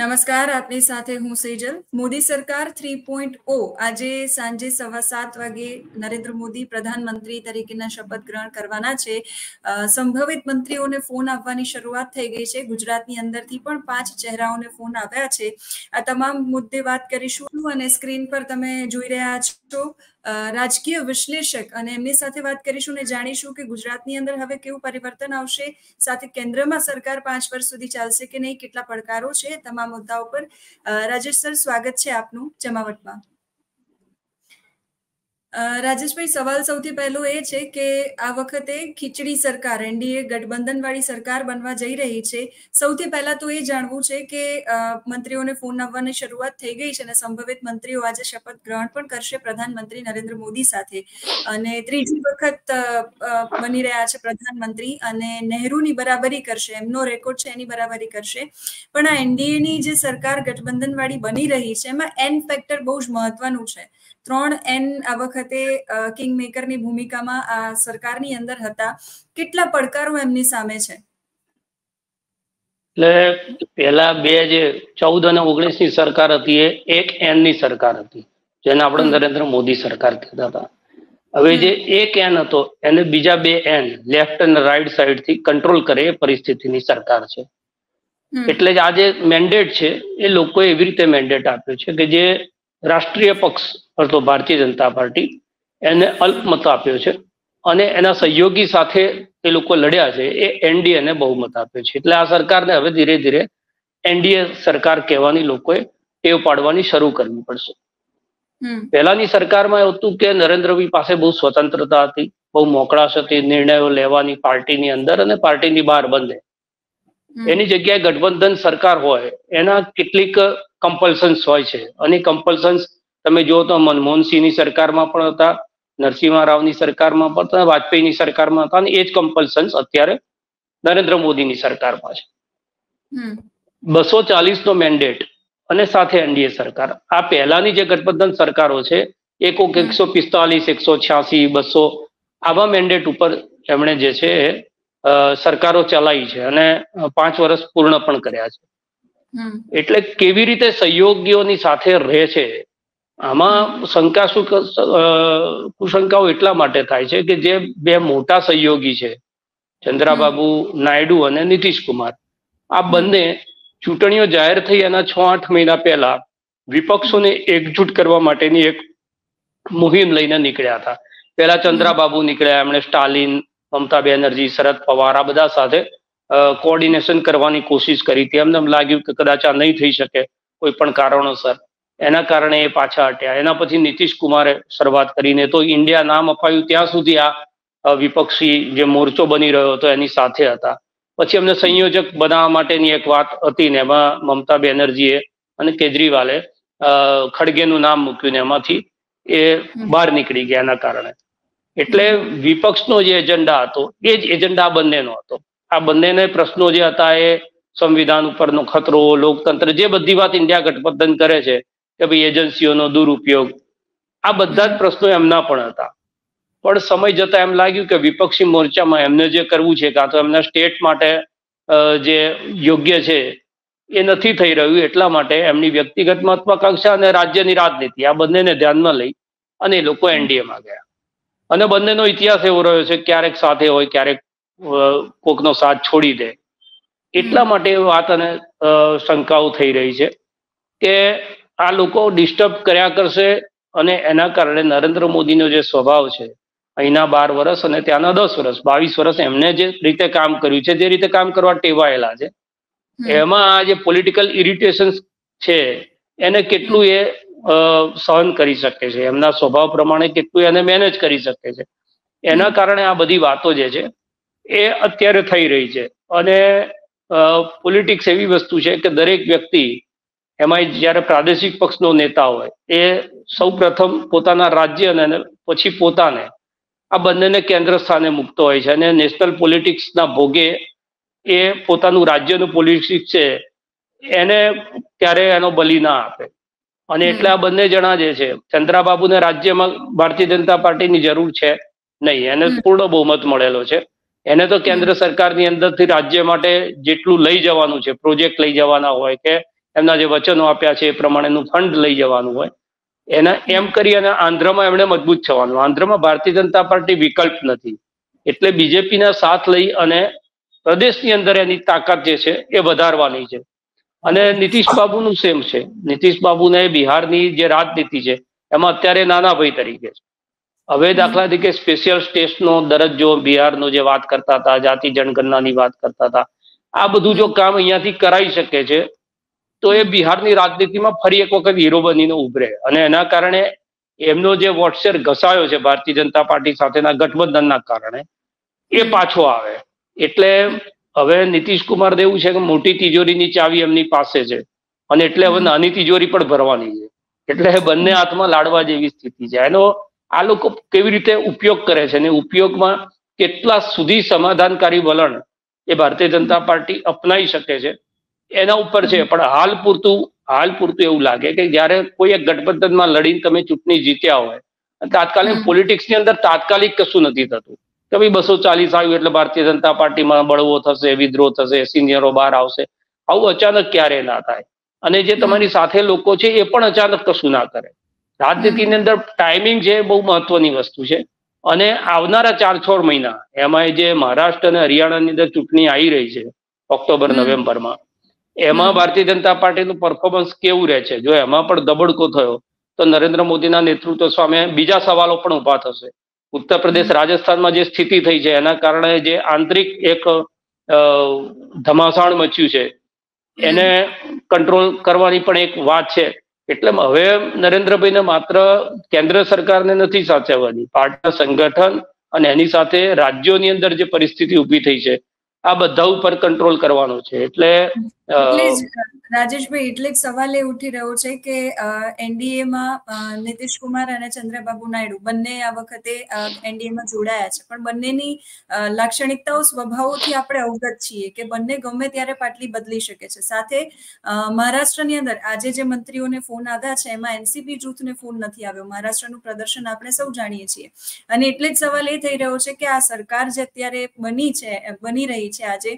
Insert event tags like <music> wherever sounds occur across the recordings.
નમસ્કાર આપની સાથે હું સેજલ મોદી સરકાર થ્રી પોઈન્ટ ઓ આજે સાંજે સવા સાત વાગે નરેન્દ્ર મોદી પ્રધાનમંત્રી તરીકેના શપથ ગ્રહણ કરવાના છે સંભવિત મંત્રીઓને ફોન આવવાની શરૂઆત થઈ ગઈ છે ગુજરાતની અંદરથી પણ પાંચ ચહેરાઓને ફોન આવ્યા છે આ તમામ મુદ્દે વાત કરીશું અને સ્ક્રીન પર તમે જોઈ રહ્યા છો રાજકીય વિશ્લેષક અને એમની સાથે વાત કરીશું ને જાણીશું કે ગુજરાતની અંદર હવે કેવું પરિવર્તન આવશે સાથે કેન્દ્રમાં સરકાર પાંચ વર્ષ સુધી ચાલશે કે નહીં કેટલા પડકારો છે તમામ મુદ્દાઓ પર રાજેશ સર સ્વાગત છે આપનું જમાવટમાં રાજેશભાઈ સવાલ સૌથી પહેલો એ છે કે આ વખતે ખીચડી સરકાર એનડીએ ગઠબંધન વાળી સરકાર બનવા જઈ રહી છે સૌથી પહેલા તો એ જાણવું છે કે મંત્રીઓને ફોન આવવાની શરૂઆત થઈ ગઈ છે અને સંભવિત મંત્રીઓ આજે શપથ ગ્રહણ પણ કરશે પ્રધાનમંત્રી નરેન્દ્ર મોદી સાથે અને ત્રીજી વખત બની રહ્યા છે પ્રધાનમંત્રી અને નહેરુની બરાબરી કરશે એમનો રેકોર્ડ છે એની બરાબરી કરશે પણ આ એનડીએની જે સરકાર ગઠબંધન વાળી બની રહી છે એમાં એન ફેક્ટર બહુ જ મહત્વનું છે ત્રણ એન આ વખતે કિંગ કિંગમેકરની ભૂમિકામાં આ સરકારની અંદર હતા કેટલા પડકારો એમની સામે છે એટલે પેલા બે જે ચૌદ અને ઓગણીસ ની સરકાર હતી એ એક એન ની સરકાર હતી જેને આપણે નરેન્દ્ર મોદી સરકાર કહેતા હતા હવે જે એક એન હતો એને બીજા બે એન લેફ્ટ અને રાઈટ સાઈડ થી કંટ્રોલ કરે એ પરિસ્થિતિની સરકાર છે એટલે જ આ જે મેન્ડેટ છે એ લોકોએ એવી રીતે મેન્ડેટ આપ્યો છે કે જે રાષ્ટ્રીય પક્ષ એટલે ભારતીય જનતા પાર્ટી એને અલ્પમત આપ્યો છે અને એના સહયોગી સાથે એ લોકો લડ્યા છે એ એનડીએને બહુમત આપ્યો છે એટલે આ સરકારને હવે ધીરે ધીરે એનડીએ સરકાર કહેવાની લોકોએ ટેવ પાડવાની શરૂ કરવી પડશે પહેલાની સરકારમાં એવું હતું કે નરેન્દ્રભાઈ પાસે બહુ સ્વતંત્રતા હતી બહુ મોકળાશ હતી નિર્ણયો લેવાની પાર્ટીની અંદર અને પાર્ટીની બહાર બંને એની જગ્યાએ ગઠબંધન સરકાર હોય એના કેટલીક કમ્પલ્સન્સ હોય છે અને કમ્પલ્સન્સ તમે જો તો મનમોહનસિંહની સરકારમાં પણ હતા નરસિંહ રાવની સરકારમાં પણ હતા વાજપેયીની સરકારમાં હતા અને એ જ કમ્પલ્સન્સ અત્યારે નરેન્દ્ર મોદીની સરકારમાં છે બસો ચાલીસનો મેન્ડેટ અને સાથે એનડીએ સરકાર આ પહેલાની જે ગઠબંધન સરકારો છે એક એકસો પિસ્તાલીસ એકસો છ્યાસી બસો આવા મેન્ડેટ ઉપર એમણે જે છે સરકારો ચલાવી છે અને પાંચ વર્ષ પૂર્ણ પણ કર્યા છે એટલે કેવી રીતે સહયોગીઓની સાથે રહે છે આમાં શંકા કુશંકાઓ એટલા માટે થાય છે કે જે બે મોટા સહયોગી છે ચંદ્રાબાબુ નાયડુ અને નીતિશ કુમાર આ બંને ચૂંટણીઓ જાહેર થઈ એના છ આઠ મહિના પહેલા વિપક્ષોને એકજૂટ કરવા માટેની એક મુહિમ લઈને નીકળ્યા હતા પહેલા ચંદ્રાબાબુ નીકળ્યા એમણે સ્ટાલિન મમતા બેનર્જી શરદ પવાર આ બધા સાથે કોઓર્ડિનેશન કરવાની કોશિશ કરી હતી એમને લાગ્યું કે કદાચ આ નહીં થઈ શકે કોઈ પણ કારણોસર એના કારણે એ પાછા હટ્યા એના પછી નીતિશ કુમારે શરૂઆત કરીને તો ઇન્ડિયા નામ અપાયું ત્યાં સુધી આ વિપક્ષી જે મોરચો બની રહ્યો હતો એની સાથે હતા પછી એમને સંયોજક બનાવવા માટેની એક વાત હતી ને એમાં મમતા બેનર્જીએ અને કેજરીવાલે ખડગેનું નામ મૂક્યું ને એમાંથી એ બહાર નીકળી ગયા એના કારણે એટલે વિપક્ષનો જે એજન્ડા હતો એ જ એજન્ડા બંનેનો હતો આ બંનેને પ્રશ્નો જે હતા એ સંવિધાન ઉપરનો ખતરો લોકતંત્ર જે બધી વાત ઇન્ડિયા ગઠબંધન કરે છે કે ભાઈ એજન્સીઓનો દુરુપયોગ આ બધા જ પ્રશ્નો એમના પણ હતા પણ સમય જતા એમ લાગ્યું કે વિપક્ષી મોરચામાં એમને જે કરવું છે કાં તો એમના સ્ટેટ માટે જે યોગ્ય છે એ નથી થઈ રહ્યું એટલા માટે એમની વ્યક્તિગત મહત્વાકાંક્ષા અને રાજ્યની રાજનીતિ આ બંનેને ધ્યાનમાં લઈ અને એ લોકો એનડીએમાં ગયા અને બંનેનો ઇતિહાસ એવો રહ્યો છે ક્યારેક સાથે હોય ક્યારેક કોકનો સાથ છોડી દે એટલા માટે વાત અને શંકાઓ થઈ રહી છે કે આ લોકો ડિસ્ટર્બ કર્યા કરશે અને એના કારણે નરેન્દ્ર મોદીનો જે સ્વભાવ છે અહીંના બાર વર્ષ અને ત્યાંના દસ વર્ષ બાવીસ વર્ષ એમને જે રીતે કામ કર્યું છે જે રીતે કામ કરવા ટેવાયેલા છે એમાં આ જે પોલિટિકલ ઇરિટેશન છે એને કેટલું એ સહન કરી શકે છે એમના સ્વભાવ પ્રમાણે કેટલું એને મેનેજ કરી શકે છે એના કારણે આ બધી વાતો જે છે એ અત્યારે થઈ રહી છે અને પોલિટિક્સ એવી વસ્તુ છે કે દરેક વ્યક્તિ એમાં જ્યારે પ્રાદેશિક પક્ષનો નેતા હોય એ સૌ પ્રથમ પોતાના રાજ્ય અને પછી પોતાને આ બંનેને કેન્દ્ર સ્થાને મૂકતો હોય છે અને નેશનલ પોલિટિક્સના ભોગે એ પોતાનું રાજ્યનું પોલિટિક્સ છે એને ત્યારે એનો બલી ના આપે અને એટલે આ બંને જણા જે છે ચંદ્રાબાબુને રાજ્યમાં ભારતીય જનતા પાર્ટીની જરૂર છે નહીં એને પૂર્ણ બહુમત મળેલો છે એને તો કેન્દ્ર સરકારની અંદરથી રાજ્ય માટે જેટલું લઈ જવાનું છે પ્રોજેક્ટ લઈ જવાના હોય કે એમના જે વચનો આપ્યા છે એ પ્રમાણેનું ફંડ લઈ જવાનું હોય એને એમ કરી અને આંધ્રમાં એમણે મજબૂત થવાનું આંધ્રમાં ભારતીય જનતા પાર્ટી વિકલ્પ નથી એટલે બીજેપીના સાથ લઈ અને પ્રદેશની અંદર એની તાકાત જે છે એ વધારવાની છે અને નીતિશ બાબુનું સેમ છે નીતિશ બાબુને બિહારની જે રાજનીતિ છે એમાં અત્યારે નાના ભાઈ તરીકે છે હવે દાખલા તરીકે સ્પેશિયલ સ્ટેટ્સનો દરજ્જો બિહારનો જે વાત કરતા હતા જાતિ જનગણનાની વાત કરતા હતા આ બધું જો કામ અહીંયાથી કરાઈ શકે છે તો એ બિહારની રાજનીતિમાં ફરી એક વખત હીરો બનીને ઉભરે અને એના કારણે એમનો જે વોટશેર ઘસાયો છે ભારતીય જનતા પાર્ટી સાથેના ગઠબંધનના કારણે એ પાછો આવે એટલે હવે નીતિશ કુમાર દેવું છે કે મોટી તિજોરીની ચાવી એમની પાસે છે અને એટલે હવે નાની તિજોરી પણ ભરવાની છે એટલે બંને હાથમાં લાડવા જેવી સ્થિતિ છે એનો આ લોકો કેવી રીતે ઉપયોગ કરે છે અને ઉપયોગમાં કેટલા સુધી સમાધાનકારી વલણ એ ભારતીય જનતા પાર્ટી અપનાવી શકે છે એના ઉપર છે પણ હાલ પૂરતું હાલ પૂરતું એવું લાગે કે જ્યારે કોઈ એક ગઠબંધનમાં લડીને તમે ચૂંટણી જીત્યા હોય તાત્કાલિક પોલિટિક્સની અંદર તાત્કાલિક કશું નથી થતું કે ભાઈ બસો ચાલીસ આવ્યું એટલે ભારતીય જનતા પાર્ટીમાં બળવો થશે વિદ્રોહ થશે સિનિયરો બહાર આવશે આવું અચાનક ક્યારે ના થાય અને જે તમારી સાથે લોકો છે એ પણ અચાનક કશું ના કરે રાજનીતિની અંદર ટાઈમિંગ છે બહુ મહત્વની વસ્તુ છે અને આવનારા ચાર છ મહિના એમાં જે મહારાષ્ટ્ર અને હરિયાણાની અંદર ચૂંટણી આવી રહી છે ઓક્ટોબર નવેમ્બરમાં એમાં ભારતીય જનતા પાર્ટીનું પરફોર્મન્સ કેવું રહે છે જો એમાં પણ દબડકો થયો તો નરેન્દ્ર મોદીના નેતૃત્વ સામે બીજા સવાલો પણ ઉભા થશે ઉત્તર પ્રદેશ રાજસ્થાનમાં જે સ્થિતિ થઈ છે એના કારણે જે આંતરિક એક ધમાસાણ મચ્યું છે એને કંટ્રોલ કરવાની પણ એક વાત છે એટલે હવે નરેન્દ્રભાઈને માત્ર કેન્દ્ર સરકારને નથી સાચવવાની પાર્ટીના સંગઠન અને એની સાથે રાજ્યોની અંદર જે પરિસ્થિતિ ઉભી થઈ છે આ બધા ઉપર કંટ્રોલ કરવાનો છે એટલે રાજેશભાઈ એટલે જ સવાલ એ ઉઠી રહ્યો છે કે એનડીએમાં નીતિશ કુમાર અને ચંદ્રબાબુ નાયડુ બંને આ વખતે એનડીએમાં જોડાયા છે પણ બંનેની લાક્ષણિકતાઓ સ્વભાવોથી આપણે અવગત છીએ કે બંને ગમે ત્યારે પાટલી બદલી શકે છે સાથે મહારાષ્ટ્રની અંદર આજે જે મંત્રીઓને ફોન આવ્યા છે એમાં એનસીપી જૂથને ફોન નથી આવ્યો મહારાષ્ટ્રનું પ્રદર્શન આપણે સૌ જાણીએ છીએ અને એટલે જ સવાલ એ થઈ રહ્યો છે કે આ સરકાર જે અત્યારે બની છે બની રહી છે આજે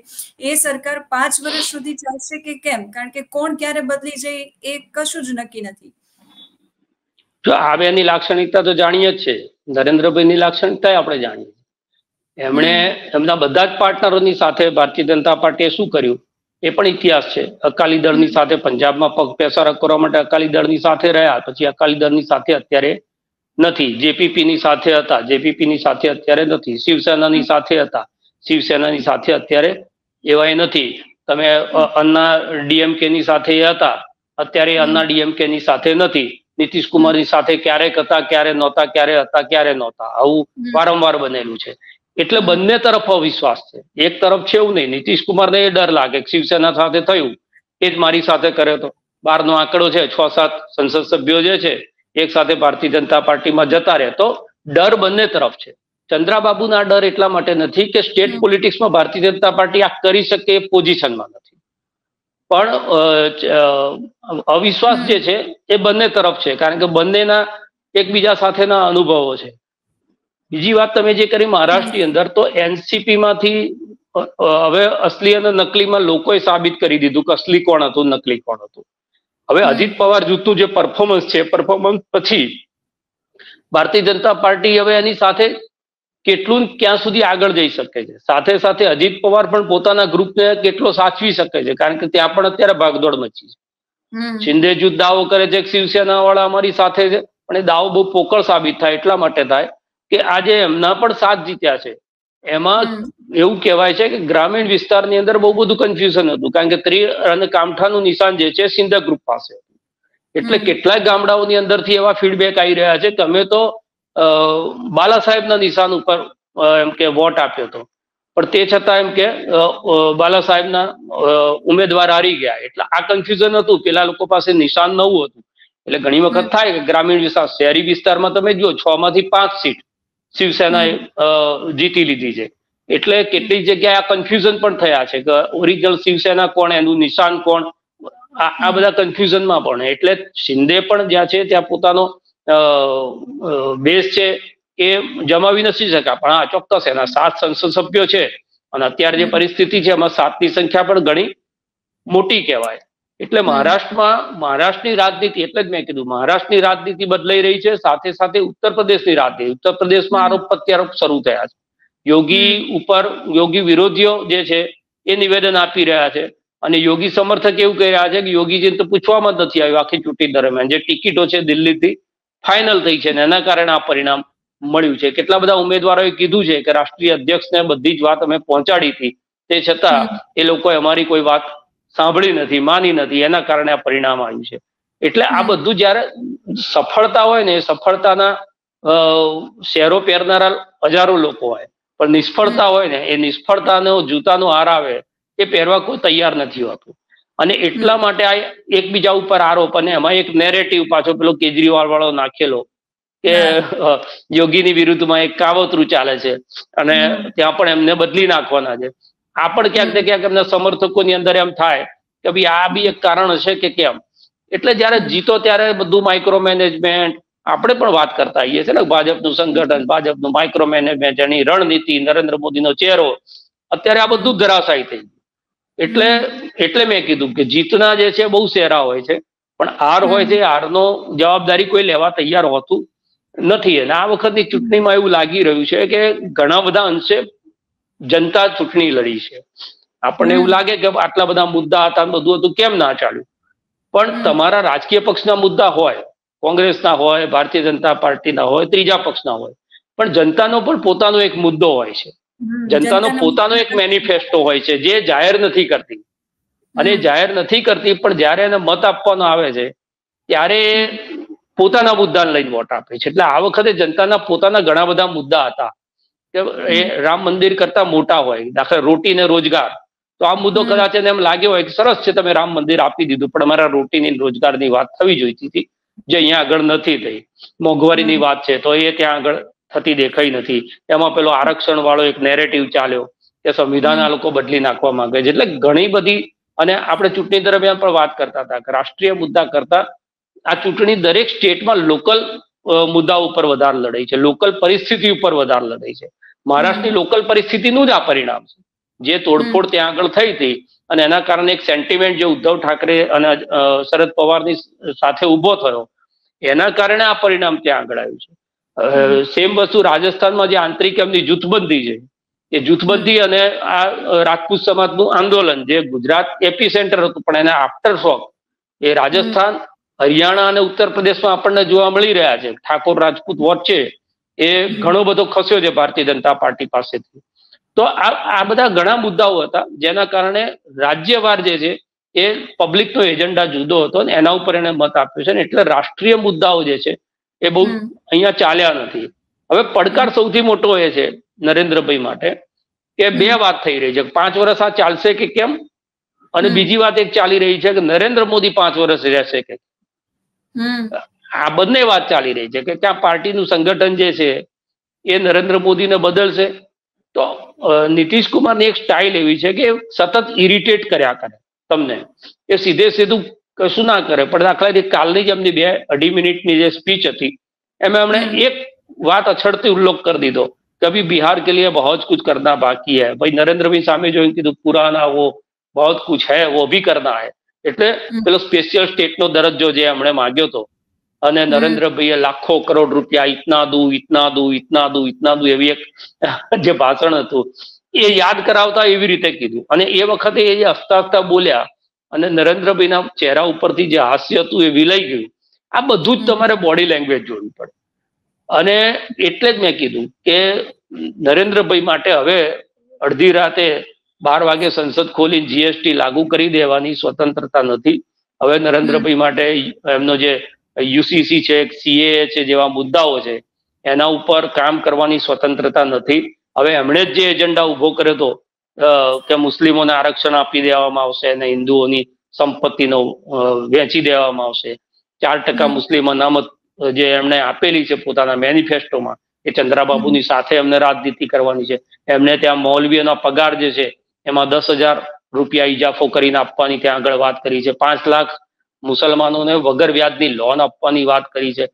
એ સરકાર પાંચ વર્ષ સુધી ચાલુ છે કે કેમ કારણ કે કોણ ક્યારે બદલી જાય એ કશું જ નક્કી નથી જો આ બેની લાક્ષણિકતા તો જાણીએ જ છે નરેન્દ્રભાઈની લાક્ષણિકતા આપણે જાણીએ એમણે એમના બધા જ પાર્ટનરોની સાથે ભારતીય જનતા પાર્ટીએ શું કર્યું એ પણ ઇતિહાસ છે અકાલી દળની સાથે પંજાબમાં પગ પેસાર કરવા માટે અકાલી દળની સાથે રહ્યા પછી અકાલી દળની સાથે અત્યારે નથી જેપીપીની સાથે હતા જેપીપીની સાથે અત્યારે નથી શિવસેનાની સાથે હતા શિવસેનાની સાથે અત્યારે એવા એ નથી તમે અન્ના ડીએમકેની સાથે હતા અત્યારે અન્ના ની સાથે નથી નીતિશ કુમારની સાથે ક્યારેક હતા ક્યારે નહોતા ક્યારે હતા ક્યારે નહોતા આવું વારંવાર બનેલું છે એટલે બંને તરફ અવિશ્વાસ છે એક તરફ છે એવું નહીં નીતિશ કુમારને એ ડર લાગે શિવસેના સાથે થયું એ જ મારી સાથે કર્યો તો બારનો આંકડો છે છ સાત સંસદ સભ્યો જે છે એક સાથે ભારતીય જનતા પાર્ટીમાં જતા રહે તો ડર બંને તરફ છે ચંદ્રાબાબુના ડર એટલા માટે નથી કે સ્ટેટ પોલિટિક્સમાં ભારતીય જનતા પાર્ટી આ કરી શકે એ પોઝિશનમાં નથી પણ અવિશ્વાસ જે છે એ બંને તરફ છે કારણ કે બંનેના એકબીજા સાથેના અનુભવો છે બીજી વાત તમે જે કરી મહારાષ્ટ્રની અંદર તો એનસીપીમાંથી હવે અસલી અને નકલીમાં લોકોએ સાબિત કરી દીધું કે અસલી કોણ હતું નકલી કોણ હતું હવે અજીત પવાર જૂથનું જે પરફોર્મન્સ છે પરફોર્મન્સ પછી ભારતીય જનતા પાર્ટી હવે એની સાથે કેટલું ક્યાં સુધી આગળ જઈ શકે છે સાથે સાથે અજીત પવાર પણ પોતાના ગ્રુપને કેટલો સાચવી શકે છે કારણ કે ત્યાં પણ અત્યારે ભાગદોડ મચી છે શિંદે જૂથ દાવો કરે છે કે શિવસેના વાળા અમારી સાથે છે પણ એ દાવો બહુ પોકળ સાબિત થાય એટલા માટે થાય કે આજે એમના પણ સાથ જીત્યા છે એમાં એવું કહેવાય છે કે ગ્રામીણ વિસ્તારની અંદર બહુ બધું કન્ફ્યુઝન હતું કારણ કે ત્રી અને કામઠાનું નિશાન જે છે સિંધા ગ્રુપ પાસે એટલે કેટલાય ગામડાઓની અંદરથી એવા ફીડબેક આવી રહ્યા છે તમે તો બાલા સાહેબના નિશાન ઉપર એમ કે વોટ આપ્યો હતો પણ તે છતાં એમ કે બાલા સાહેબના ઉમેદવાર હારી ગયા એટલે આ કન્ફ્યુઝન હતું પેલા લોકો પાસે નિશાન નવું હતું એટલે ઘણી વખત થાય કે ગ્રામીણ વિસ્તાર શહેરી વિસ્તારમાં તમે જો છ માંથી પાંચ સીટ શિવસેનાએ જીતી લીધી છે એટલે કેટલીક જગ્યાએ આ કન્ફ્યુઝન પણ થયા છે કે ઓરિજિનલ શિવસેના કોણ એનું નિશાન કોણ આ બધા કન્ફ્યુઝનમાં પણ એટલે શિંદે પણ જ્યાં છે ત્યાં પોતાનો બેઝ છે એ જમાવી નથી શક્યા પણ આ ચોક્કસ એના સાત સંસદ સભ્યો છે અને અત્યારે જે પરિસ્થિતિ છે એમાં સાતની સંખ્યા પણ ઘણી મોટી કહેવાય એટલે મહારાષ્ટ્રમાં મહારાષ્ટ્રની રાજનીતિ એટલે જ મેં કીધું મહારાષ્ટ્રની રાજનીતિ બદલાઈ રહી છે સાથે સાથે ઉત્તર પ્રદેશની રાજનીતિ ઉત્તર પ્રદેશમાં આરોપ પ્રત્યારોપ શરૂ થયા છે યોગી ઉપર યોગી વિરોધીઓ જે છે એ નિવેદન આપી રહ્યા છે અને યોગી સમર્થક એવું કહી રહ્યા છે કે યોગીજીને તો પૂછવામાં જ નથી આવ્યું આખી ચૂંટણી દરમિયાન જે ટિકિટો છે દિલ્હીથી ફાઇનલ થઈ છે અને એના કારણે આ પરિણામ મળ્યું છે કેટલા બધા ઉમેદવારોએ કીધું છે કે રાષ્ટ્રીય અધ્યક્ષને બધી જ વાત અમે પહોંચાડી હતી તે છતાં એ લોકોએ અમારી કોઈ વાત સાંભળી નથી માની નથી એના કારણે આ પરિણામ આવ્યું છે એટલે આ બધું જયારે સફળતા હોય ને સફળતાના શેરો પહેરનારા હજારો લોકો હોય પણ નિષ્ફળતા હોય ને એ નિષ્ફળતાનો જૂતાનો હાર આવે એ પહેરવા કોઈ તૈયાર નથી હોતું અને એટલા માટે આ એકબીજા ઉપર આરોપ અને એમાં એક નેરેટિવ પાછો પેલો કેજરીવાલ વાળો નાખેલો કે યોગીની વિરુદ્ધમાં એક કાવતરું ચાલે છે અને ત્યાં પણ એમને બદલી નાખવાના છે આ પણ ક્યાંક ને ક્યાંક એમના સમર્થકોની અંદર એમ થાય કે ભાઈ આ બી એક કારણ હશે કે કેમ એટલે જયારે જીતો ત્યારે બધું માઇક્રો મેનેજમેન્ટ આપણે પણ વાત કરતા આવીએ છીએ ને ભાજપનું સંગઠન ભાજપનું માઇક્રો મેનેજમેન્ટ એની રણનીતિ નરેન્દ્ર મોદીનો ચહેરો અત્યારે આ બધું ધરાશાય થઈ ગયું એટલે એટલે મેં કીધું કે જીતના જે છે બહુ સહેરા હોય છે પણ હાર હોય છે હારનો જવાબદારી કોઈ લેવા તૈયાર હોતું નથી અને આ વખતની ચૂંટણીમાં એવું લાગી રહ્યું છે કે ઘણા બધા અંશે જનતા ચૂંટણી લડી છે આપણને એવું લાગે કે આટલા બધા મુદ્દા હતા બધું હતું કેમ ના ચાલ્યું પણ તમારા રાજકીય પક્ષના મુદ્દા હોય કોંગ્રેસના હોય ભારતીય જનતા પાર્ટીના હોય ત્રીજા પક્ષના હોય પણ જનતાનો પણ પોતાનો એક મુદ્દો હોય છે જનતાનો પોતાનો એક મેનિફેસ્ટો હોય છે જે જાહેર નથી કરતી અને જાહેર નથી કરતી પણ જયારે એને મત આપવાનો આવે છે ત્યારે પોતાના મુદ્દાને લઈને વોટ આપે છે એટલે આ વખતે જનતાના પોતાના ઘણા બધા મુદ્દા હતા કે એ રામ મંદિર કરતા મોટા હોય દાખલા રોટી ને રોજગાર તો આ મુદ્દો કદાચ એને એમ લાગ્યો હોય કે સરસ છે તમે રામ મંદિર આપી દીધું પણ અમારા રોટીની રોજગારની વાત થવી જોઈતી હતી જે અહીંયા આગળ નથી થઈ મોંઘવારીની વાત છે તો એ ત્યાં આગળ થતી દેખાઈ નથી એમાં પેલો આરક્ષણ વાળો એક નેરેટિવ ચાલ્યો કે સંવિધાન આ લોકો બદલી નાખવા માંગે છે એટલે ઘણી બધી અને આપણે ચૂંટણી દરમિયાન પણ વાત કરતા હતા કે રાષ્ટ્રીય મુદ્દા કરતા આ ચૂંટણી દરેક સ્ટેટમાં લોકલ મુદ્દા ઉપર વધારે લડાઈ છે લોકલ પરિસ્થિતિ ઉપર વધારે લડાઈ છે મહારાષ્ટ્રની લોકલ પરિસ્થિતિનું જ આ પરિણામ છે જે તોડફોડ ત્યાં આગળ થઈ હતી અને એના કારણે એક સેન્ટિમેન્ટ જે ઉદ્ધવ ઠાકરે અને શરદ પવારની સાથે ઉભો થયો એના કારણે આ પરિણામ ત્યાં આગળ આવ્યું છે સેમ વસ્તુ રાજસ્થાનમાં જે આંતરિક એમની જૂથબંધી છે એ જૂથબંધી અને આ રાજપૂત સમાજનું આંદોલન જે ગુજરાત એપી સેન્ટર હતું પણ એને આફ્ટર શોક એ રાજસ્થાન હરિયાણા અને ઉત્તર પ્રદેશમાં આપણને જોવા મળી રહ્યા છે ઠાકોર રાજપૂત વચ્ચે એ ઘણો બધો ખસ્યો છે ભારતીય જનતા પાર્ટી પાસેથી તો આ આ બધા ઘણા મુદ્દાઓ હતા જેના કારણે રાજ્યવાર જે છે એ પબ્લિકનો એજન્ડા જુદો હતો અને એના ઉપર એને મત આપ્યો છે ને એટલે રાષ્ટ્રીય મુદ્દાઓ જે છે એ બહુ અહીંયા ચાલ્યા નથી હવે પડકાર સૌથી મોટો એ છે નરેન્દ્રભાઈ માટે કે બે વાત થઈ રહી છે પાંચ વર્ષ આ ચાલશે કે કેમ અને બીજી વાત એક ચાલી રહી છે કે નરેન્દ્ર મોદી પાંચ વર્ષ રહેશે કે આ બંને વાત ચાલી રહી છે કે ત્યાં પાર્ટીનું સંગઠન જે છે એ નરેન્દ્ર મોદીને બદલશે તો નીતિશ કુમારની એક સ્ટાઇલ એવી છે કે સતત ઇરિટેટ કર્યા કરે તમને એ સીધે સીધું કશું ના કરે પણ દાખલા તરીકે કાલની જ એમની બે અઢી મિનિટની જે સ્પીચ હતી એમાં એમણે એક વાત અછડતી ઉલ્લેખ કરી દીધો કે અભી બિહાર કે બહુ બહોત કુછ કરના બાકી હૈ ભાઈ નરેન્દ્રભાઈ સામે જોયું કીધું પુરાના વો બહોત કુછ હૈ વો ભી કરના હૈ એટલે પેલો સ્પેશિયલ સ્ટેટનો દરજ્જો જે એમણે માગ્યો હતો અને નરેન્દ્રભાઈએ લાખો કરોડ રૂપિયા ઇતના દુ ઇતના દુ ઇતના દુ ઇતના દુ એવી એક <laughs> જે ભાષણ હતું એ યાદ કરાવતા એવી રીતે કીધું અને એ વખતે એ હસતા હસતા બોલ્યા અને નરેન્દ્રભાઈના ચહેરા ઉપરથી જે હાસ્ય હતું એ વિલાઈ ગયું આ બધું જ તમારે બોડી લેંગ્વેજ જોવી પડે અને એટલે જ મેં કીધું કે નરેન્દ્રભાઈ માટે હવે અડધી રાતે બાર વાગે સંસદ ખોલી જીએસટી લાગુ કરી દેવાની સ્વતંત્રતા નથી હવે નરેન્દ્રભાઈ માટે એમનો જે યુસીસી છે સીએ છે જેવા મુદ્દાઓ છે એના ઉપર કામ કરવાની સ્વતંત્રતા નથી હવે એમણે જ જે એજન્ડા ઉભો કર્યો હતો કે મુસ્લિમોને આરક્ષણ આપી દેવામાં આવશે અને હિન્દુઓની સંપત્તિનો વેચી દેવામાં આવશે ચાર ટકા મુસ્લિમ અનામત જે એમને આપેલી છે પોતાના મેનિફેસ્ટોમાં એ ચંદ્રાબાબુની સાથે એમને રાજનીતિ કરવાની છે એમને ત્યાં મૌલવીઓના પગાર જે છે એમાં દસ હજાર રૂપિયા ઇજાફો કરીને આપવાની ત્યાં આગળ વાત કરી છે પાંચ લાખ મુસલમાનોને વગર વ્યાજની લોન આપવાની વાત કરી છે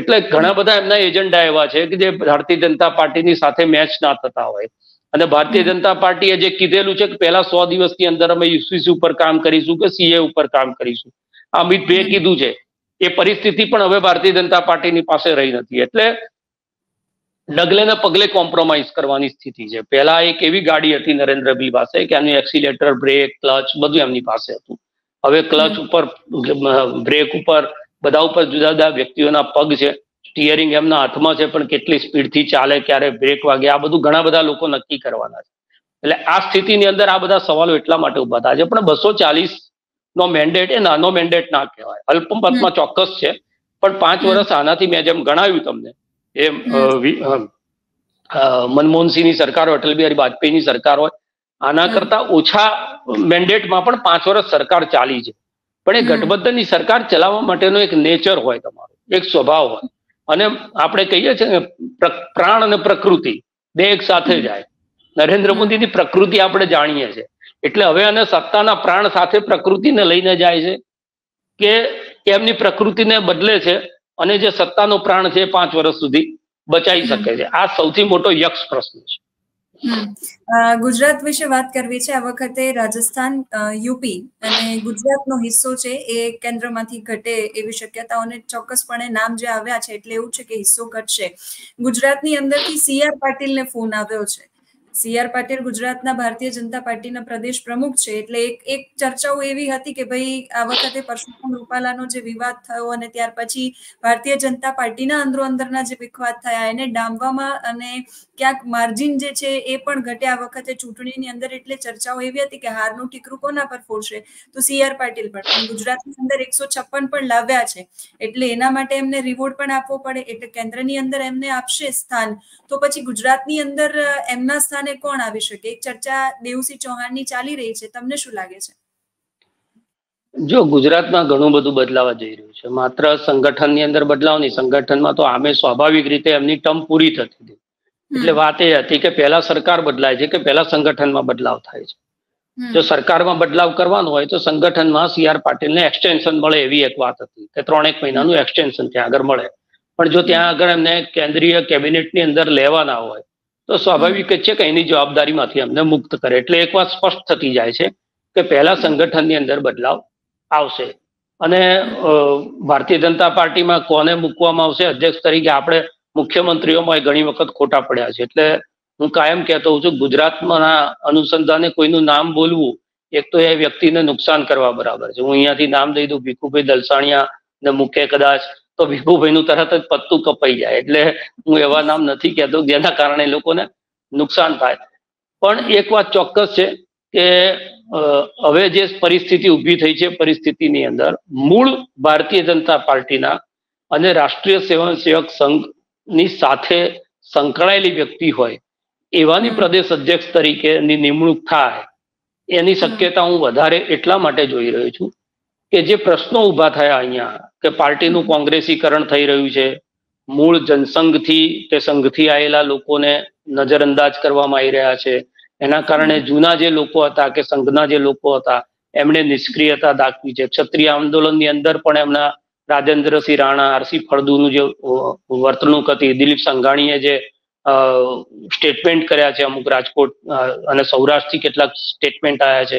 એટલે ઘણા બધા એમના એજન્ડા એવા છે કે જે ભારતીય જનતા પાર્ટીની સાથે મેચ ના થતા હોય અને ભારતીય જનતા પાર્ટીએ જે કીધેલું છે કે પહેલા સો દિવસની અંદર અમે યુસીસી ઉપર કામ કરીશું કે સીએ ઉપર કામ કરીશું આ અમિતભાઈએ કીધું છે એ પરિસ્થિતિ પણ હવે ભારતીય જનતા પાર્ટીની પાસે રહી નથી એટલે ડગલે ને પગલે કોમ્પ્રોમાઇઝ કરવાની સ્થિતિ છે પહેલા એક એવી ગાડી હતી નરેન્દ્રભાઈ પાસે કે એમની એક્સિલેટર બ્રેક ક્લચ બધું એમની પાસે હતું હવે ક્લચ ઉપર બ્રેક ઉપર બધા ઉપર જુદા જુદા વ્યક્તિઓના પગ છે સ્ટીયરિંગ એમના હાથમાં છે પણ કેટલી સ્પીડથી ચાલે ક્યારે બ્રેક વાગે આ બધું ઘણા બધા લોકો નક્કી કરવાના છે એટલે આ સ્થિતિની અંદર આ બધા સવાલો એટલા માટે ઉભા થાય છે પણ બસો ચાલીસ નો મેન્ડેટ એ નાનો મેન્ડેટ ના કહેવાય અલ્પમતમાં ચોક્કસ છે પણ પાંચ વર્ષ આનાથી મેં જેમ ગણાવ્યું તમને એ મનમોહનસિંહની સરકાર હોય અટલ બિહારી વાજપેયીની સરકાર હોય આના કરતા ઓછા મેન્ડેટમાં પણ પાંચ વર્ષ સરકાર ચાલી છે પણ એ ગઠબંધનની સરકાર ચલાવવા માટેનો એક નેચર હોય તમારો એક સ્વભાવ હોય અને આપણે કહીએ છીએ પ્રાણ અને પ્રકૃતિ બે એક સાથે જાય નરેન્દ્ર મોદીની પ્રકૃતિ આપણે જાણીએ છીએ એટલે હવે અને સત્તાના પ્રાણ સાથે પ્રકૃતિને લઈને જાય છે કે એમની પ્રકૃતિને બદલે છે અને જે સત્તાનો પ્રાણ છે પાંચ વર્ષ સુધી બચાવી શકે છે આ સૌથી મોટો યક્ષ પ્રશ્ન છે ગુજરાત વિશે વાત કરવી છે આ વખતે રાજસ્થાન યુપી અને ગુજરાતનો હિસ્સો છે એ કેન્દ્રમાંથી ઘટે એવી શક્યતાઓને ચોક્કસપણે નામ જે આવ્યા છે એટલે એવું છે કે હિસ્સો ઘટશે ગુજરાતની અંદરથી સી આર પાટીલને ફોન આવ્યો છે સી આર પાટીલ ગુજરાતના ભારતીય જનતા પાર્ટીના પ્રદેશ પ્રમુખ છે એટલે એક એક ચર્ચાઓ એવી હતી કે ભાઈ આ વખતે પરસોત્તમ રૂપાલાનો જે વિવાદ થયો અને ત્યાર પછી ભારતીય જનતા પાર્ટીના અંદરો અંદરના જે વિખવાદ થયા એને ડામવામાં અને ક્યાંક માર્જિન જે છે એ પણ ઘટ્યા આ વખતે ચૂંટણીની અંદર એટલે ચર્ચાઓ એવી હતી કે હારનું ટીકરું કોના પર ફોડશે તો સી આર પાટીલ પણ ગુજરાતની અંદર એકસો છપ્પન પણ લાવ્યા છે એટલે એના માટે એમને રિવોર્ડ પણ આપવો પડે એટલે કેન્દ્રની અંદર એમને આપશે સ્થાન તો પછી ગુજરાતની અંદર એમના સ્થાન સ્થાને કોણ આવી શકે એક ચર્ચા દેવસિંહ ચૌહાણની ચાલી રહી છે તમને શું લાગે છે જો ગુજરાતમાં ઘણું બધું બદલાવા જઈ રહ્યું છે માત્ર સંગઠનની અંદર બદલાવ નહીં સંગઠનમાં તો આમે સ્વાભાવિક રીતે એમની ટર્મ પૂરી થતી હતી એટલે વાત એ હતી કે પહેલા સરકાર બદલાય છે કે પહેલા સંગઠનમાં બદલાવ થાય છે જો સરકારમાં બદલાવ કરવાનો હોય તો સંગઠનમાં સી આર પાટીલને એક્સટેન્શન મળે એવી એક વાત હતી કે ત્રણેક મહિનાનું એક્સટેન્શન ત્યાં આગળ મળે પણ જો ત્યાં આગળ એમને કેન્દ્રીય કેબિનેટની અંદર લેવાના હોય તો સ્વાભાવિક જ છે કે એની જવાબદારીમાંથી અમને મુક્ત કરે એટલે એકવાર સ્પષ્ટ થતી જાય છે કે પહેલા સંગઠનની અંદર બદલાવ આવશે અને ભારતીય જનતા પાર્ટીમાં કોને મૂકવામાં આવશે અધ્યક્ષ તરીકે આપણે મુખ્યમંત્રીઓમાં ઘણી વખત ખોટા પડ્યા છે એટલે હું કાયમ કહેતો હોઉં છું ગુજરાતમાં અનુસંધાને કોઈનું નામ બોલવું એક તો એ વ્યક્તિને નુકસાન કરવા બરાબર છે હું અહીંયાથી નામ દઈ દઉં ભીખુભાઈ દલસાણિયા ને મુખ્ય કદાચ તો વિભુભાઈનું તરત જ પત્તું કપાઈ જાય એટલે હું એવા નામ નથી કહેતો જેના કારણે લોકોને નુકસાન થાય પણ એક વાત ચોક્કસ છે કે હવે જે પરિસ્થિતિ ઊભી થઈ છે પરિસ્થિતિની અંદર મૂળ ભારતીય જનતા પાર્ટીના અને રાષ્ટ્રીય સ્વયંસેવક સંઘની સાથે સંકળાયેલી વ્યક્તિ હોય એવાની પ્રદેશ અધ્યક્ષ તરીકેની નિમણૂક થાય એની શક્યતા હું વધારે એટલા માટે જોઈ રહ્યો છું કે જે પ્રશ્નો ઊભા થયા અહીંયા કે પાર્ટીનું કોંગ્રેસીકરણ થઈ રહ્યું છે મૂળ જનસંઘથી કે સંઘથી આવેલા લોકોને નજરઅંદાજ કરવામાં આવી રહ્યા છે એના કારણે જૂના જે લોકો હતા કે સંઘના જે લોકો હતા એમણે નિષ્ક્રિયતા દાખવી છે ક્ષત્રિય આંદોલનની અંદર પણ એમના રાજેન્દ્રસિંહ રાણા આરસી ફળદુનું જે વર્તણૂક હતી દિલીપ સંઘાણીએ જે સ્ટેટમેન્ટ કર્યા છે અમુક રાજકોટ અને સૌરાષ્ટ્રથી કેટલાક સ્ટેટમેન્ટ આવ્યા છે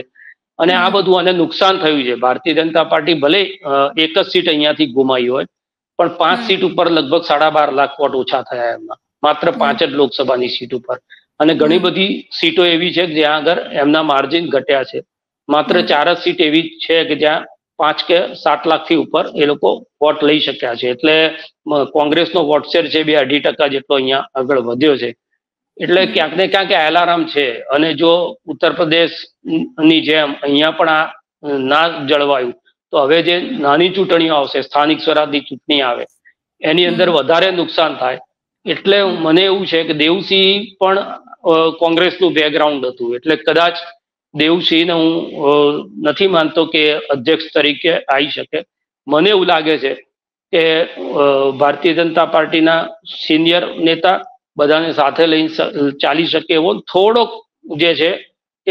અને આ બધું આને નુકસાન થયું છે ભારતીય જનતા પાર્ટી ભલે એક જ સીટ અહીંયાથી ગુમાવી હોય પણ પાંચ સીટ ઉપર લગભગ સાડા બાર લાખ વોટ ઓછા થયા એમના માત્ર પાંચ જ લોકસભાની સીટ ઉપર અને ઘણી બધી સીટો એવી છે કે જ્યાં આગળ એમના માર્જિન ઘટ્યા છે માત્ર ચાર જ સીટ એવી છે કે જ્યાં પાંચ કે સાત લાખથી ઉપર એ લોકો વોટ લઈ શક્યા છે એટલે કોંગ્રેસનો વોટ છે બે અઢી ટકા જેટલો અહીંયા આગળ વધ્યો છે એટલે ક્યાંક ને ક્યાંક એલાર્મ છે અને જો ઉત્તર પ્રદેશ ની જેમ અહીંયા પણ આ ના જળવાયું તો હવે જે નાની ચૂંટણીઓ આવશે સ્થાનિક સ્વરાજની ચૂંટણી આવે એની અંદર વધારે નુકસાન થાય એટલે મને એવું છે કે દેવસિંહ પણ કોંગ્રેસનું બેકગ્રાઉન્ડ હતું એટલે કદાચ દેવસિંહને હું નથી માનતો કે અધ્યક્ષ તરીકે આવી શકે મને એવું લાગે છે કે ભારતીય જનતા પાર્ટીના સિનિયર નેતા બધાને સાથે લઈ ચાલી શકે એવો થોડોક જે છે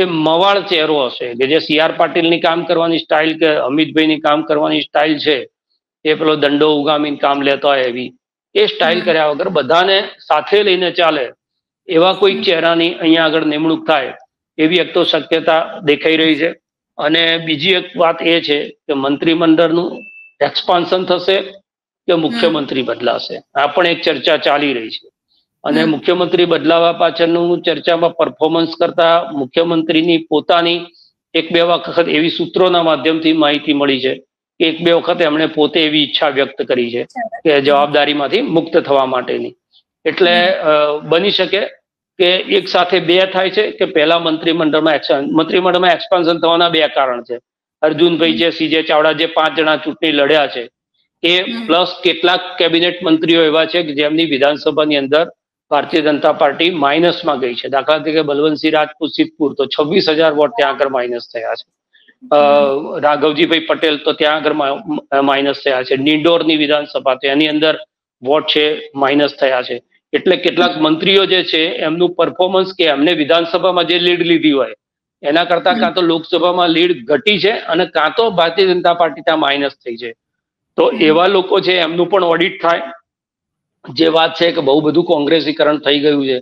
એ મવાળ ચહેરો હશે કે જે સી આર પાટીલની કામ કરવાની સ્ટાઇલ કે અમિતભાઈની કામ કરવાની સ્ટાઇલ છે એ પેલો દંડો ઉગામીને કામ લેતા હોય એવી એ સ્ટાઇલ કર્યા વગર બધાને સાથે લઈને ચાલે એવા કોઈ ચહેરાની અહીંયા આગળ નિમણૂક થાય એવી એક તો શક્યતા દેખાઈ રહી છે અને બીજી એક વાત એ છે કે મંત્રીમંડળનું એક્સપાન્શન થશે કે મુખ્યમંત્રી બદલાશે આ પણ એક ચર્ચા ચાલી રહી છે અને મુખ્યમંત્રી બદલાવા પાછળનું ચર્ચામાં પરફોર્મન્સ કરતા મુખ્યમંત્રીની પોતાની એક બે વખત એવી સૂત્રોના માધ્યમથી માહિતી મળી છે કે એક બે વખત એમણે પોતે એવી ઈચ્છા વ્યક્ત કરી છે કે જવાબદારીમાંથી મુક્ત થવા માટેની એટલે બની શકે કે એક સાથે બે થાય છે કે પહેલા મંત્રીમંડળમાં એક્સપાન્સ મંત્રીમંડળમાં એક્સપાન્શન થવાના બે કારણ છે અર્જુનભાઈ જે સીજે ચાવડા જે પાંચ જણા ચૂંટણી લડ્યા છે એ પ્લસ કેટલાક કેબિનેટ મંત્રીઓ એવા છે કે જેમની વિધાનસભાની અંદર ભારતીય જનતા પાર્ટી માઇનસમાં ગઈ છે દાખલા તરીકે બલવંતસિંહ રાજપૂત સિદ્ધપુર તો છવ્વીસ હજાર વોટ ત્યાં આગળ માઇનસ થયા છે રાઘવજીભાઈ પટેલ તો ત્યાં આગળ માઇનસ થયા છે નિંડોરની વિધાનસભા તો એની અંદર વોટ છે માઇનસ થયા છે એટલે કેટલાક મંત્રીઓ જે છે એમનું પરફોર્મન્સ કે એમને વિધાનસભામાં જે લીડ લીધી હોય એના કરતા કાં તો લોકસભામાં લીડ ઘટી છે અને કાં તો ભારતીય જનતા પાર્ટી ત્યાં માઇનસ થઈ છે તો એવા લોકો છે એમનું પણ ઓડિટ થાય જે વાત છે કે બહુ બધું કોંગ્રેસીકરણ થઈ ગયું છે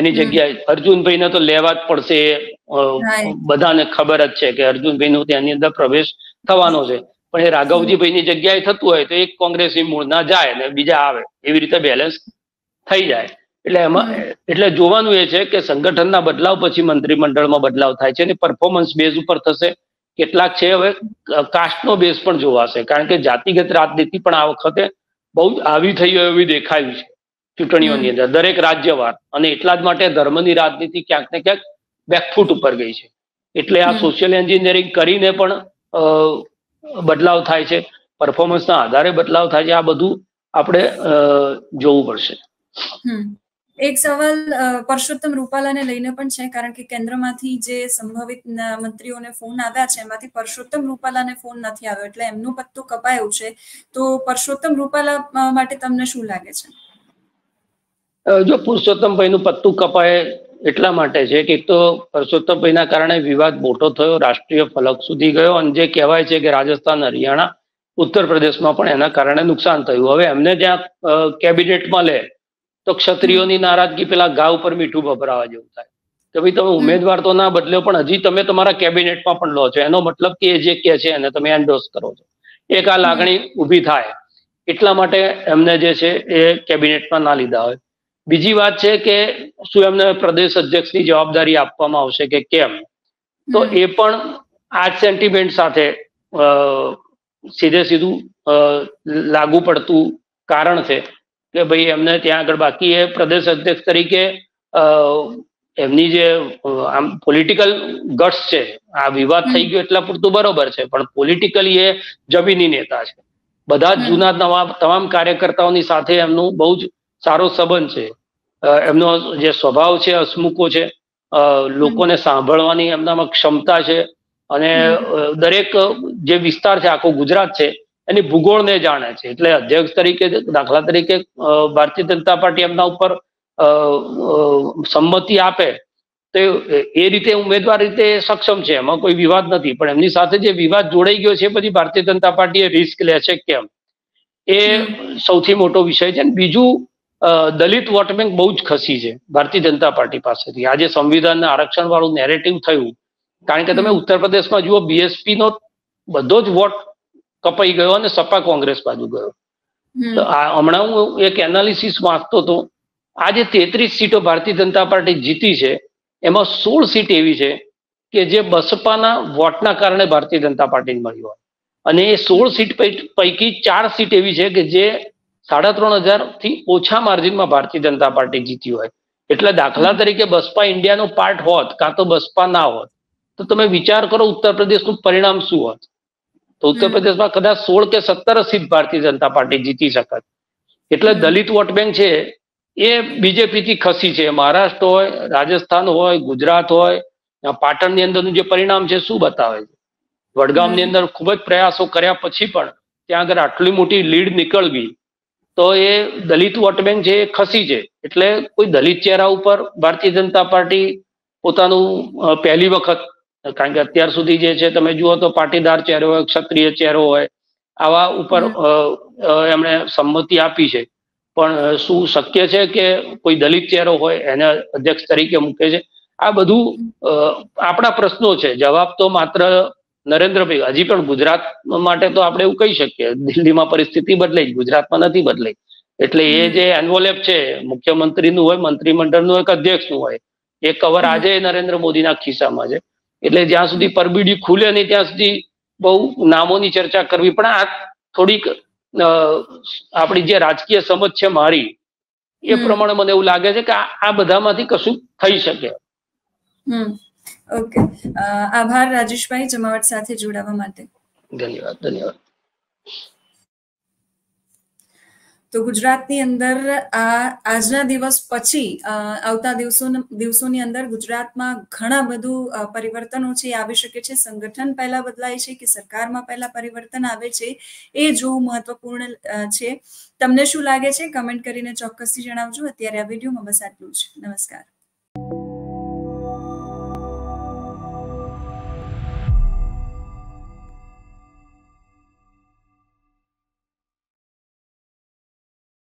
એની જગ્યાએ અર્જુનભાઈને તો લેવા જ પડશે બધાને ખબર જ છે કે અર્જુનભાઈ અર્જુનભાઈનો ત્યાંની અંદર પ્રવેશ થવાનો છે પણ એ રાઘવજીભાઈની જગ્યાએ થતું હોય તો એક કોંગ્રેસી મૂળના જાય ને બીજા આવે એવી રીતે બેલેન્સ થઈ જાય એટલે એમાં એટલે જોવાનું એ છે કે સંગઠનના બદલાવ પછી મંત્રીમંડળમાં બદલાવ થાય છે અને પરફોર્મન્સ બેઝ ઉપર થશે કેટલાક છે હવે કાસ્ટનો બેઝ પણ જોવાશે કારણ કે જાતિગત રાજનીતિ પણ આ વખતે બહુ જ આવી થઈ ગયો એવી દેખાયું છે ચૂંટણીઓની અંદર દરેક રાજ્યવાર અને એટલા જ માટે ધર્મની રાજનીતિ ક્યાંક ને ક્યાંક બેકફૂટ ઉપર ગઈ છે એટલે આ સોશિયલ એન્જિનિયરિંગ કરીને પણ બદલાવ થાય છે પરફોર્મન્સના આધારે બદલાવ થાય છે આ બધું આપણે જોવું પડશે એક સવાલ પરસોત્તમ રૂપાલાને લઈને પણ છે કારણ કે કેન્દ્રમાંથી જે સંભવિત મંત્રીઓને ફોન આવ્યા છે એમાંથી પરસોત્તમ રૂપાલાને ફોન નથી આવ્યો એટલે એમનું પત્તું કપાયું છે તો પરસોત્તમ રૂપાલા માટે તમને શું લાગે છે જો પુરુષોત્તમભાઈનું પત્તું કપાય એટલા માટે છે કે તો પરસોત્તમભાઈના કારણે વિવાદ મોટો થયો રાષ્ટ્રીય ફલક સુધી ગયો અને જે કહેવાય છે કે રાજસ્થાન હરિયાણા ઉત્તર પ્રદેશમાં પણ એના કારણે નુકસાન થયું હવે એમને જ્યાં કેબિનેટમાં લે તો ક્ષત્રિયોની નારાજગી પેલા ઘા ઉપર મીઠું ભભરાવા જેવું થાય કે ભાઈ તમે ઉમેદવાર તો ના બદલ્યો પણ હજી તમે તમારા કેબિનેટમાં પણ લો છો એનો મતલબ કે એ જે કે છે એને તમે એન્ડોસ કરો છો એક આ લાગણી ઉભી થાય એટલા માટે એમને જે છે એ કેબિનેટમાં ના લીધા હોય બીજી વાત છે કે શું એમને પ્રદેશ અધ્યક્ષની જવાબદારી આપવામાં આવશે કે કેમ તો એ પણ આ સેન્ટિમેન્ટ સાથે સીધે સીધું લાગુ પડતું કારણ છે કે ભાઈ એમને ત્યાં આગળ બાકી એ પ્રદેશ અધ્યક્ષ તરીકે એમની જે આમ પોલિટિકલ ગટ્સ છે આ વિવાદ થઈ ગયો એટલા પૂરતું બરોબર છે પણ પોલિટિકલી એ જમીની નેતા છે બધા જ જૂના નવા તમામ કાર્યકર્તાઓની સાથે એમનું બહુ જ સારો સંબંધ છે એમનો જે સ્વભાવ છે હસમુખો છે લોકોને સાંભળવાની એમનામાં ક્ષમતા છે અને દરેક જે વિસ્તાર છે આખો ગુજરાત છે એની ભૂગોળને જાણે છે એટલે અધ્યક્ષ તરીકે દાખલા તરીકે ભારતીય જનતા પાર્ટી એમના ઉપર સંમતિ આપે તો એ રીતે ઉમેદવાર રીતે સક્ષમ છે એમાં કોઈ વિવાદ નથી પણ એમની સાથે જે વિવાદ જોડાઈ ગયો છે પછી ભારતીય જનતા પાર્ટીએ રિસ્ક લે છે કેમ એ સૌથી મોટો વિષય છે અને બીજું દલિત વોટ બેંક બહુ જ ખસી છે ભારતીય જનતા પાર્ટી પાસેથી આજે સંવિધાનના આરક્ષણ વાળું નેરેટિવ થયું કારણ કે તમે ઉત્તર પ્રદેશમાં જુઓ બીએસપી નો બધો જ વોટ કપાઈ ગયો અને સપા કોંગ્રેસ બાજુ ગયો તો આ હમણાં હું એક એનાલિસિસ વાંચતો હતો જે તેત્રીસ સીટો ભારતીય જનતા પાર્ટી જીતી છે એમાં સોળ સીટ એવી છે કે જે બસપાના વોટના કારણે ભારતીય જનતા પાર્ટીને મળી હોય અને એ સોળ સીટ પૈકી ચાર સીટ એવી છે કે જે સાડા ત્રણ હજાર થી ઓછા માર્જિનમાં ભારતીય જનતા પાર્ટી જીતી હોય એટલે દાખલા તરીકે બસપા ઇન્ડિયાનો પાર્ટ હોત કાં તો બસપા ના હોત તો તમે વિચાર કરો ઉત્તર પ્રદેશનું પરિણામ શું હોત તો ઉત્તર પ્રદેશમાં કદાચ સોળ કે સત્તર સીટ ભારતીય જનતા પાર્ટી જીતી શકે એટલે દલિત વોટ બેંક છે એ બીજેપીથી ખસી છે મહારાષ્ટ્ર હોય રાજસ્થાન હોય ગુજરાત હોય પાટણની અંદરનું જે પરિણામ છે શું બતાવે છે વડગામની અંદર ખૂબ જ પ્રયાસો કર્યા પછી પણ ત્યાં આગળ આટલી મોટી લીડ નીકળવી તો એ દલિત વોટ બેંક છે એ ખસી છે એટલે કોઈ દલિત ચહેરા ઉપર ભારતીય જનતા પાર્ટી પોતાનું પહેલી વખત કારણ કે અત્યાર સુધી જે છે તમે જુઓ તો પાટીદાર ચહેરો હોય ક્ષત્રિય ચહેરો હોય આવા ઉપર એમણે સંમતિ આપી છે પણ શું શક્ય છે કે કોઈ દલિત ચહેરો હોય એને અધ્યક્ષ તરીકે મૂકે છે આ બધું આપણા પ્રશ્નો છે જવાબ તો માત્ર નરેન્દ્રભાઈ હજી પણ ગુજરાત માટે તો આપણે એવું કહી શકીએ દિલ્હીમાં પરિસ્થિતિ બદલાઈ ગુજરાતમાં નથી બદલાઈ એટલે એ જે એન્વોલેપ છે મુખ્યમંત્રીનું હોય મંત્રીમંડળનું હોય કે અધ્યક્ષનું હોય એ કવર આજે નરેન્દ્ર મોદીના ખિસ્સામાં છે એટલે જ્યાં સુધી પરબીડી ખુલે નહીં ત્યાં સુધી બહુ નામોની ચર્ચા કરવી પણ આ થોડીક આપણી જે રાજકીય સમજ છે મારી એ પ્રમાણે મને એવું લાગે છે કે આ બધામાંથી કશું થઈ શકે ઓકે આભાર રાજેશભાઈ જમાવટ સાથે જોડાવા માટે ધન્યવાદ ધન્યવાદ તો ગુજરાતની અંદર આ આજના દિવસ પછી આવતા દિવસો દિવસોની અંદર ગુજરાતમાં ઘણા બધું પરિવર્તનો છે આવી શકે છે સંગઠન પહેલા બદલાય છે કે સરકારમાં પહેલા પરિવર્તન આવે છે એ જોવું મહત્વપૂર્ણ છે તમને શું લાગે છે કમેન્ટ કરીને ચોક્કસથી જણાવજો અત્યારે આ વિડીયોમાં બસ આટલું જ નમસ્કાર